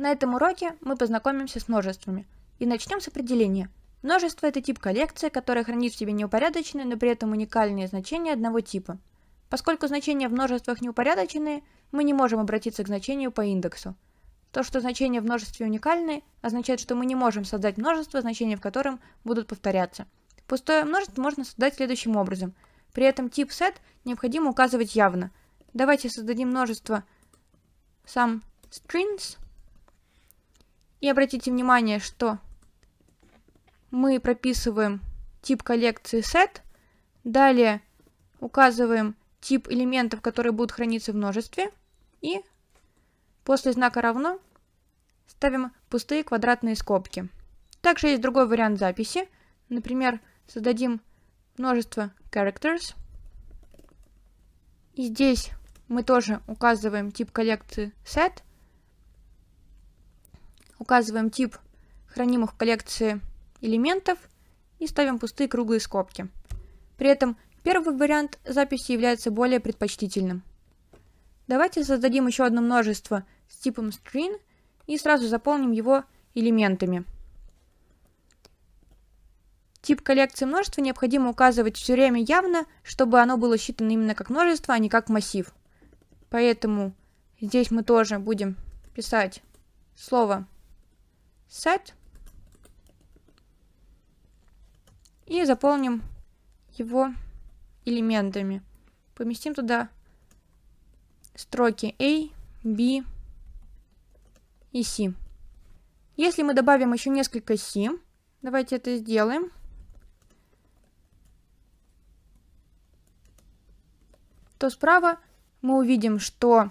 На этом уроке мы познакомимся с множествами. И начнем с определения. Множество – это тип коллекции, которая хранит в себе неупорядоченные, но при этом уникальные значения одного типа. Поскольку значения в множествах неупорядоченные, мы не можем обратиться к значению по индексу. То, что значения в множестве уникальны, означает, что мы не можем создать множество, значения в котором будут повторяться. Пустое множество можно создать следующим образом. При этом тип set необходимо указывать явно. Давайте создадим множество sum strings – и обратите внимание, что мы прописываем тип коллекции set, далее указываем тип элементов, которые будут храниться в множестве, и после знака равно ставим пустые квадратные скобки. Также есть другой вариант записи. Например, создадим множество characters. И здесь мы тоже указываем тип коллекции set – указываем тип хранимых в коллекции элементов и ставим пустые круглые скобки. При этом первый вариант записи является более предпочтительным. Давайте создадим еще одно множество с типом string и сразу заполним его элементами. Тип коллекции множества необходимо указывать все время явно, чтобы оно было считано именно как множество, а не как массив. Поэтому здесь мы тоже будем писать слово set. И заполним его элементами. Поместим туда строки A, B и C. Если мы добавим еще несколько C, давайте это сделаем. то справа мы увидим, что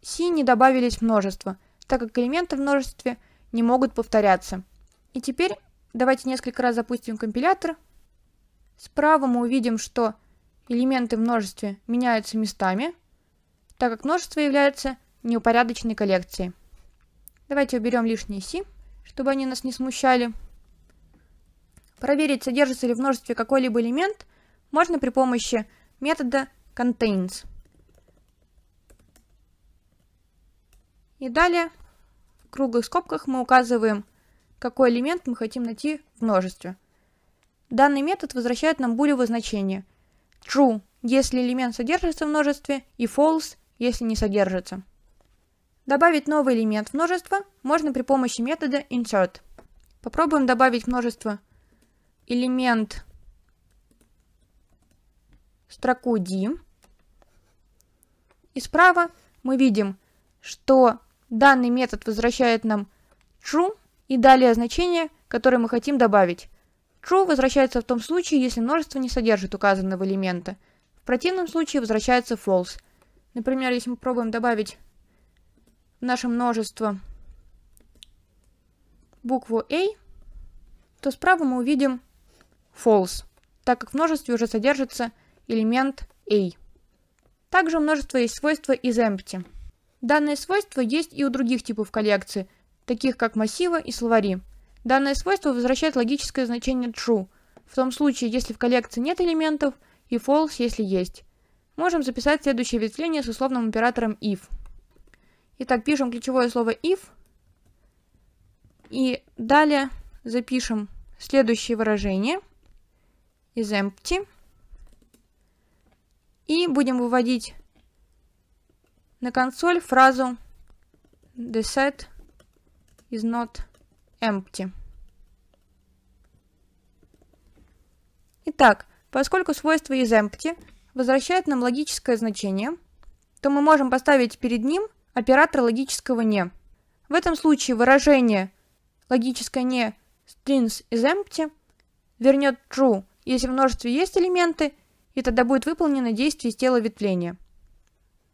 C не добавились множество, так как элементы в множестве – не могут повторяться. И теперь давайте несколько раз запустим компилятор. Справа мы увидим, что элементы в множестве меняются местами, так как множество является неупорядоченной коллекцией. Давайте уберем лишние си, чтобы они нас не смущали. Проверить, содержится ли в множестве какой-либо элемент, можно при помощи метода contains. И далее в круглых скобках мы указываем, какой элемент мы хотим найти в множестве. Данный метод возвращает нам булевое значение true, если элемент содержится в множестве, и false, если не содержится. Добавить новый элемент в множество можно при помощи метода insert. Попробуем добавить множество элемент строку D. И справа мы видим, что Данный метод возвращает нам true и далее значение, которое мы хотим добавить. True возвращается в том случае, если множество не содержит указанного элемента. В противном случае возвращается false. Например, если мы пробуем добавить в наше множество букву A, то справа мы увидим false, так как в множестве уже содержится элемент A. Также у множества есть свойство isEmpty. Данное свойство есть и у других типов коллекции, таких как массивы и словари. Данное свойство возвращает логическое значение true, в том случае, если в коллекции нет элементов, и false, если есть. Можем записать следующее ветвление с условным оператором if. Итак, пишем ключевое слово if, и далее запишем следующее выражение из empty, и будем выводить на консоль фразу The set is not empty. Итак, поскольку свойство is empty возвращает нам логическое значение, то мы можем поставить перед ним оператор логического «не». В этом случае выражение логическое «не» strings is empty вернет true, если в множестве есть элементы, и тогда будет выполнено действие из тела ветвления –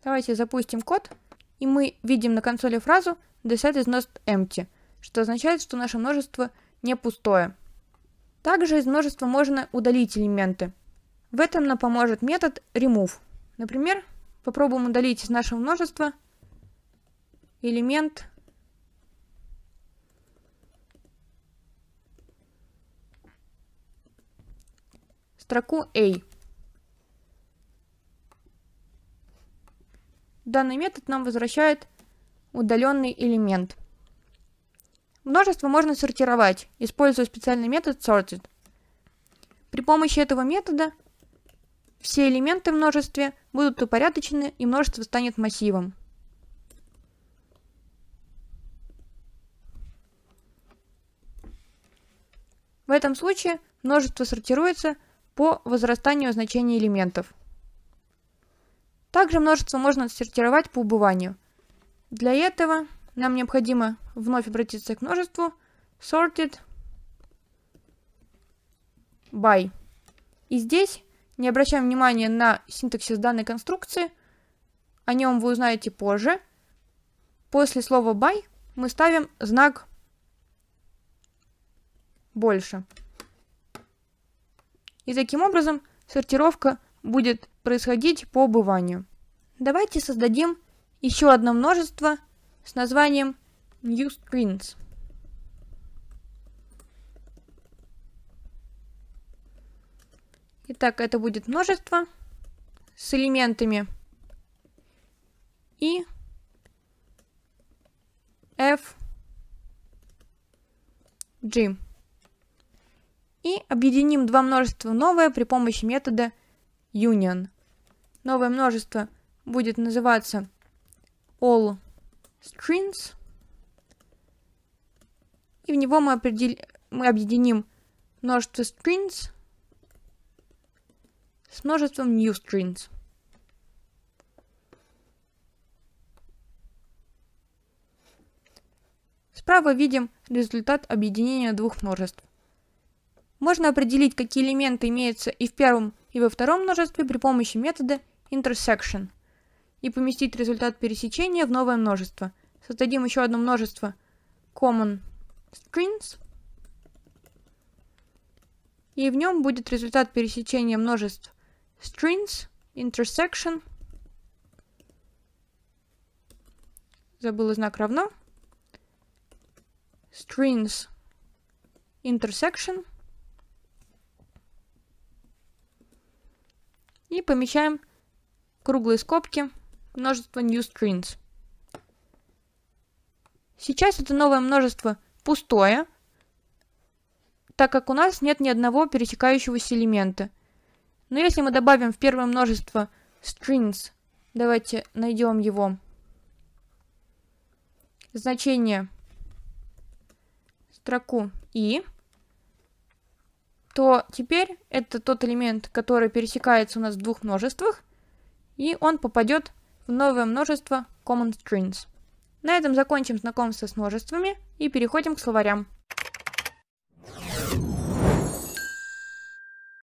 Давайте запустим код, и мы видим на консоли фразу the set is not empty, что означает, что наше множество не пустое. Также из множества можно удалить элементы. В этом нам поможет метод remove. Например, попробуем удалить из нашего множества элемент строку A. данный метод нам возвращает удаленный элемент. Множество можно сортировать, используя специальный метод sorted. При помощи этого метода все элементы в множестве будут упорядочены и множество станет массивом. В этом случае множество сортируется по возрастанию значения элементов. Также множество можно отсортировать по убыванию. Для этого нам необходимо вновь обратиться к множеству sorted by. И здесь не обращаем внимания на синтаксис данной конструкции, о нем вы узнаете позже. После слова by мы ставим знак больше. И таким образом сортировка будет происходить по убыванию. Давайте создадим еще одно множество с названием new screens. Итак, это будет множество с элементами и f g. И объединим два множества в новое при помощи метода Union. Новое множество будет называться all strings. И в него мы, определ... мы объединим множество strings с множеством new strings. Справа видим результат объединения двух множеств. Можно определить, какие элементы имеются и в первом, и во втором множестве при помощи метода intersection и поместить результат пересечения в новое множество. Создадим еще одно множество common strings и в нем будет результат пересечения множеств strings, intersection, забыла знак равно, strings, intersection – и помечаем круглые скобки множество new newstrings. Сейчас это новое множество пустое, так как у нас нет ни одного пересекающегося элемента. Но если мы добавим в первое множество strings, давайте найдем его, значение строку и то теперь это тот элемент, который пересекается у нас в двух множествах, и он попадет в новое множество common strings. На этом закончим знакомство с множествами и переходим к словарям.